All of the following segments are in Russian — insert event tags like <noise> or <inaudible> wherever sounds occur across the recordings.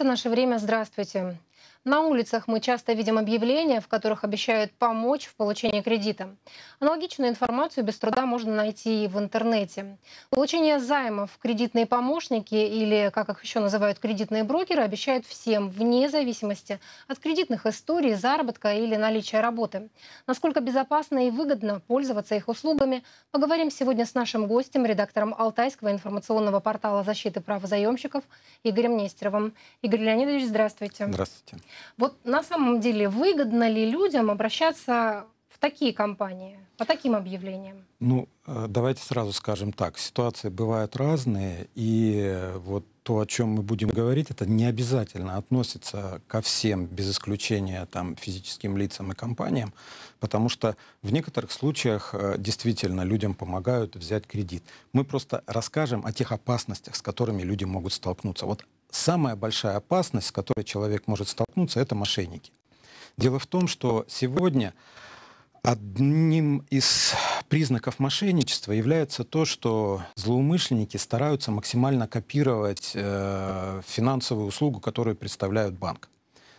Это «Наше время». Здравствуйте. На улицах мы часто видим объявления, в которых обещают помочь в получении кредита. Аналогичную информацию без труда можно найти и в интернете. Получение займов, кредитные помощники или, как их еще называют, кредитные брокеры обещают всем, вне зависимости от кредитных историй, заработка или наличия работы. Насколько безопасно и выгодно пользоваться их услугами, поговорим сегодня с нашим гостем, редактором Алтайского информационного портала защиты прав заемщиков Игорем Нестеровым. Игорь Леонидович, здравствуйте. Здравствуйте. Вот на самом деле выгодно ли людям обращаться в такие компании, по таким объявлениям? Ну, э, давайте сразу скажем так. Ситуации бывают разные, и э, вот то, о чем мы будем говорить, это не обязательно относится ко всем, без исключения там, физическим лицам и компаниям, потому что в некоторых случаях э, действительно людям помогают взять кредит. Мы просто расскажем о тех опасностях, с которыми люди могут столкнуться. Вот самая большая опасность, с которой человек может столкнуться, это мошенники. Дело в том, что сегодня одним из признаков мошенничества является то, что злоумышленники стараются максимально копировать э, финансовую услугу, которую представляют банк.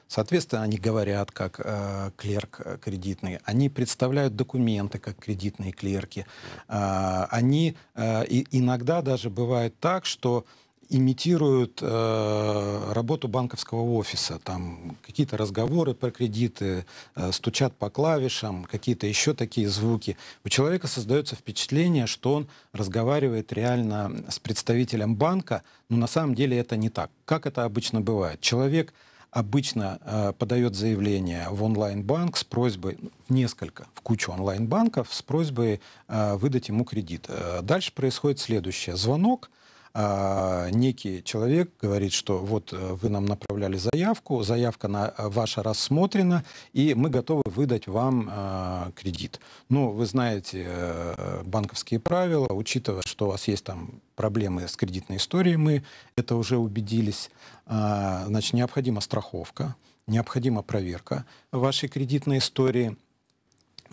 Соответственно, они говорят как э, клерк э, кредитный, они представляют документы как кредитные клерки. Э, они э, и, иногда даже бывает так, что имитируют э, работу банковского офиса. Там какие-то разговоры про кредиты, э, стучат по клавишам, какие-то еще такие звуки. У человека создается впечатление, что он разговаривает реально с представителем банка, но на самом деле это не так. Как это обычно бывает? Человек обычно э, подает заявление в онлайн-банк с просьбой, ну, в несколько, в кучу онлайн-банков, с просьбой э, выдать ему кредит. Э, дальше происходит следующее. Звонок – э, некий человек говорит, что вот э, вы нам направляли заявку, заявка на, э, ваша рассмотрена, и мы готовы выдать вам э, кредит. Ну, вы знаете э, банковские правила, учитывая, что у вас есть там проблемы с кредитной историей, мы это уже убедились, э, значит, необходима страховка, необходима проверка вашей кредитной истории,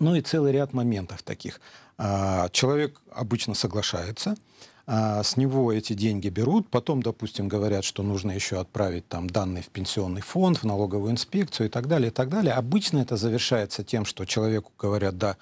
ну и целый ряд моментов таких. Человек обычно соглашается, а, с него эти деньги берут, потом, допустим, говорят, что нужно еще отправить там данные в пенсионный фонд, в налоговую инспекцию и так далее, и так далее. Обычно это завершается тем, что человеку говорят, да,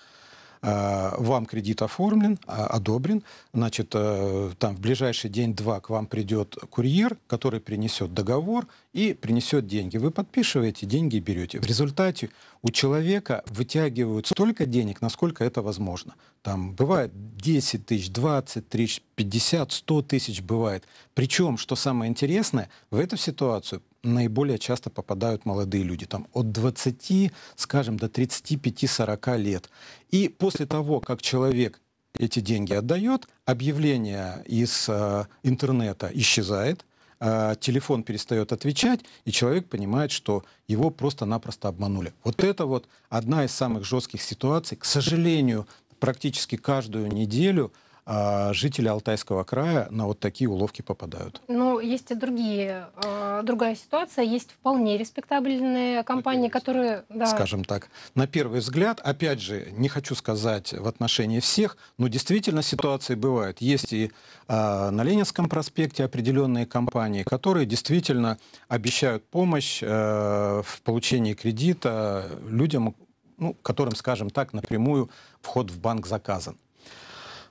Э, вам кредит оформлен, а, одобрен, значит, э, там в ближайший день-два к вам придет курьер, который принесет договор и принесет деньги. Вы подписываете, деньги берете. В результате у человека вытягивают столько денег, насколько это возможно. Там бывает 10 тысяч, 20 тысяч, 50, 100 тысяч бывает. Причем, что самое интересное, в эту ситуацию наиболее часто попадают молодые люди, там от 20, скажем, до 35-40 лет. И после того, как человек эти деньги отдает, объявление из э, интернета исчезает, э, телефон перестает отвечать, и человек понимает, что его просто-напросто обманули. Вот это вот одна из самых жестких ситуаций. К сожалению, практически каждую неделю а, жители Алтайского края на вот такие уловки попадают. Ну, есть и другие, а, другая ситуация. Есть вполне респектабельные компании, которые... Да. Скажем так, на первый взгляд, опять же, не хочу сказать в отношении всех, но действительно ситуации бывают. Есть и а, на Ленинском проспекте определенные компании, которые действительно обещают помощь э, в получении кредита людям, ну, которым, скажем так, напрямую вход в банк заказан.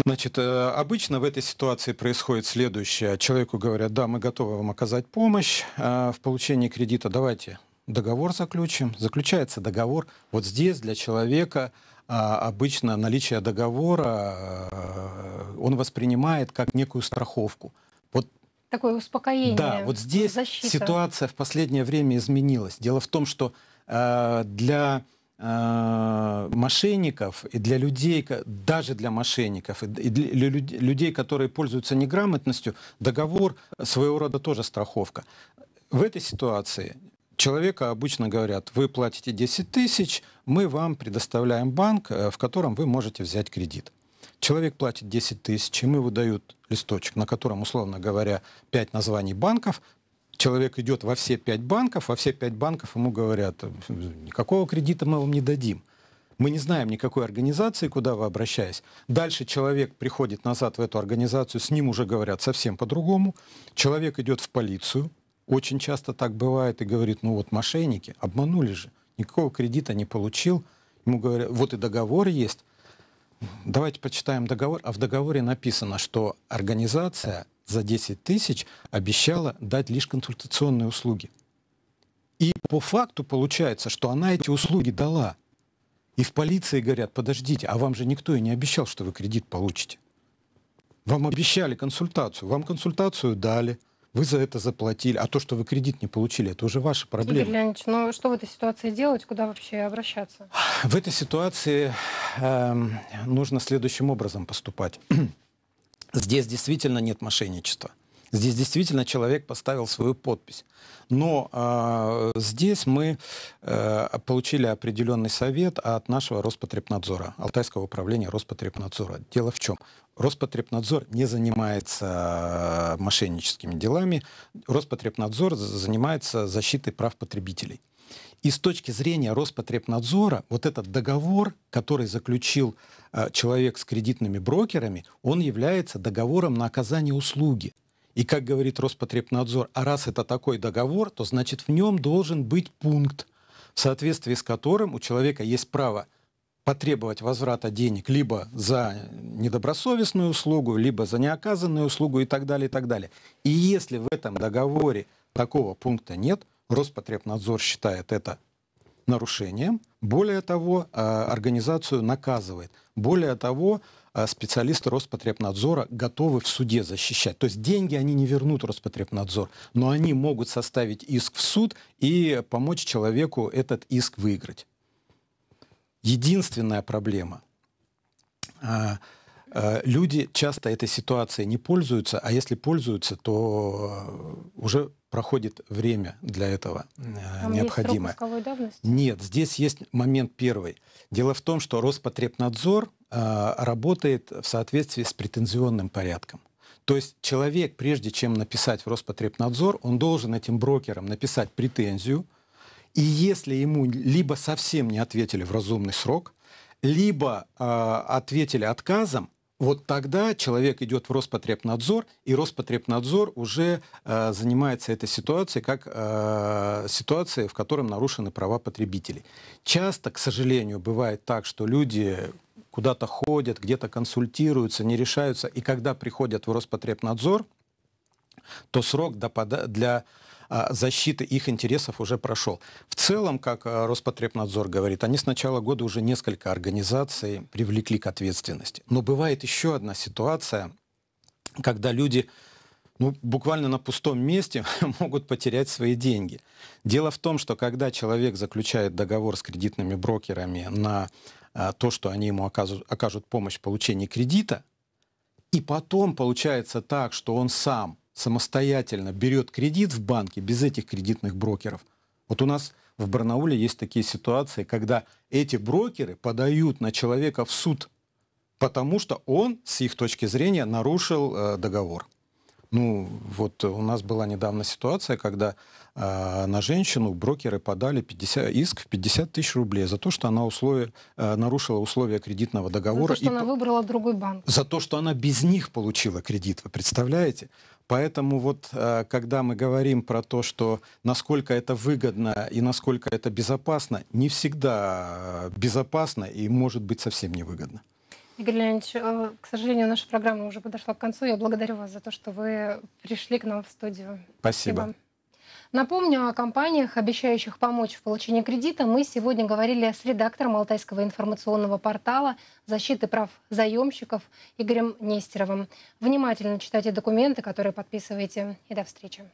Значит, э, обычно в этой ситуации происходит следующее. Человеку говорят, да, мы готовы вам оказать помощь э, в получении кредита, давайте договор заключим. Заключается договор. Вот здесь для человека а, обычно наличие договора э, он воспринимает как некую страховку. Вот Такое успокоение. Да, вот здесь защита. ситуация в последнее время изменилась. Дело в том, что для Э, мошенников и для людей, даже для мошенников, и для людей, которые пользуются неграмотностью, договор своего рода тоже страховка. В этой ситуации человека обычно говорят, вы платите 10 тысяч, мы вам предоставляем банк, э, в котором вы можете взять кредит. Человек платит 10 тысяч, ему выдают листочек, на котором, условно говоря, 5 названий банков, человек идет во все пять банков, во все пять банков ему говорят, никакого кредита мы вам не дадим. Мы не знаем никакой организации, куда вы обращаясь. Дальше человек приходит назад в эту организацию, с ним уже говорят совсем по-другому. Человек идет в полицию, очень часто так бывает, и говорит, ну вот мошенники, обманули же, никакого кредита не получил. Ему говорят, вот и договор есть, Давайте почитаем договор. А в договоре написано, что организация за 10 тысяч обещала дать лишь консультационные услуги. И по факту получается, что она эти услуги дала. И в полиции говорят, подождите, а вам же никто и не обещал, что вы кредит получите. Вам обещали консультацию, вам консультацию дали – вы за это заплатили, а то, что вы кредит не получили, это уже ваша проблема. Игорь Леонидович, ну что в этой ситуации делать, куда вообще обращаться? В этой ситуации э, нужно следующим образом поступать. <clears throat> Здесь действительно нет мошенничества. Здесь действительно человек поставил свою подпись. Но э, здесь мы э, получили определенный совет от нашего Роспотребнадзора, Алтайского управления Роспотребнадзора. Дело в чем? Роспотребнадзор не занимается мошенническими делами. Роспотребнадзор занимается защитой прав потребителей. И с точки зрения Роспотребнадзора, вот этот договор, который заключил э, человек с кредитными брокерами, он является договором на оказание услуги. И как говорит Роспотребнадзор, а раз это такой договор, то значит в нем должен быть пункт, в соответствии с которым у человека есть право потребовать возврата денег либо за недобросовестную услугу, либо за неоказанную услугу и так далее, и так далее. И если в этом договоре такого пункта нет, Роспотребнадзор считает это нарушением, более того, а, организацию наказывает. Более того, а, специалисты Роспотребнадзора готовы в суде защищать. То есть деньги они не вернут Роспотребнадзор, но они могут составить иск в суд и помочь человеку этот иск выиграть. Единственная проблема. А, а, люди часто этой ситуацией не пользуются, а если пользуются, то уже проходит время для этого э, Там необходимое. Есть срок давности? Нет, здесь есть момент первый. Дело в том, что Роспотребнадзор Э, работает в соответствии с претензионным порядком. То есть человек, прежде чем написать в Роспотребнадзор, он должен этим брокерам написать претензию, и если ему либо совсем не ответили в разумный срок, либо э, ответили отказом, вот тогда человек идет в Роспотребнадзор, и Роспотребнадзор уже э, занимается этой ситуацией как э, ситуацией, в которой нарушены права потребителей. Часто, к сожалению, бывает так, что люди куда-то ходят, где-то консультируются, не решаются. И когда приходят в Роспотребнадзор, то срок для а, защиты их интересов уже прошел. В целом, как а, Роспотребнадзор говорит, они с начала года уже несколько организаций привлекли к ответственности. Но бывает еще одна ситуация, когда люди ну, буквально на пустом месте <laughs> могут потерять свои деньги. Дело в том, что когда человек заключает договор с кредитными брокерами на а, то, что они ему окажут, окажут помощь в получении кредита, и потом получается так, что он сам самостоятельно берет кредит в банке без этих кредитных брокеров. Вот у нас в Барнауле есть такие ситуации, когда эти брокеры подают на человека в суд, потому что он, с их точки зрения, нарушил э, договор. Ну, вот у нас была недавно ситуация, когда э, на женщину брокеры подали 50, иск в 50 тысяч рублей за то, что она условия, э, нарушила условия кредитного договора. За то, что и, она выбрала другой банк. За то, что она без них получила кредит, вы представляете? Поэтому вот э, когда мы говорим про то, что насколько это выгодно и насколько это безопасно, не всегда безопасно и может быть совсем невыгодно. Игорь Леонидович, э, к сожалению, наша программа уже подошла к концу. Я благодарю вас за то, что вы пришли к нам в студию. Спасибо. Спасибо. Напомню о компаниях, обещающих помочь в получении кредита. Мы сегодня говорили с редактором Алтайского информационного портала защиты прав заемщиков Игорем Нестеровым. Внимательно читайте документы, которые подписываете. И до встречи.